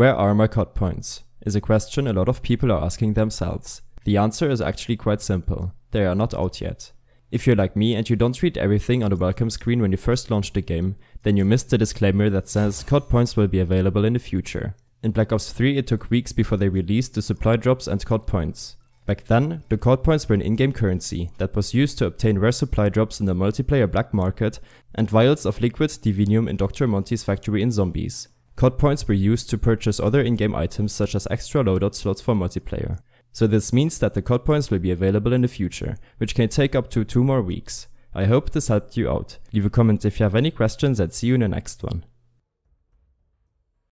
Where are my cut points? is a question a lot of people are asking themselves. The answer is actually quite simple. They are not out yet. If you're like me and you don't read everything on the welcome screen when you first launch the game, then you missed the disclaimer that says COD points will be available in the future. In Black Ops 3 it took weeks before they released the supply drops and COD points. Back then, the COD points were an in-game currency that was used to obtain rare supply drops in the multiplayer black market and vials of liquid divinium in Dr. Monty's factory in Zombies. COD points were used to purchase other in-game items such as extra loadout slots for multiplayer. So this means that the COD points will be available in the future, which can take up to 2 more weeks. I hope this helped you out. Leave a comment if you have any questions and see you in the next one.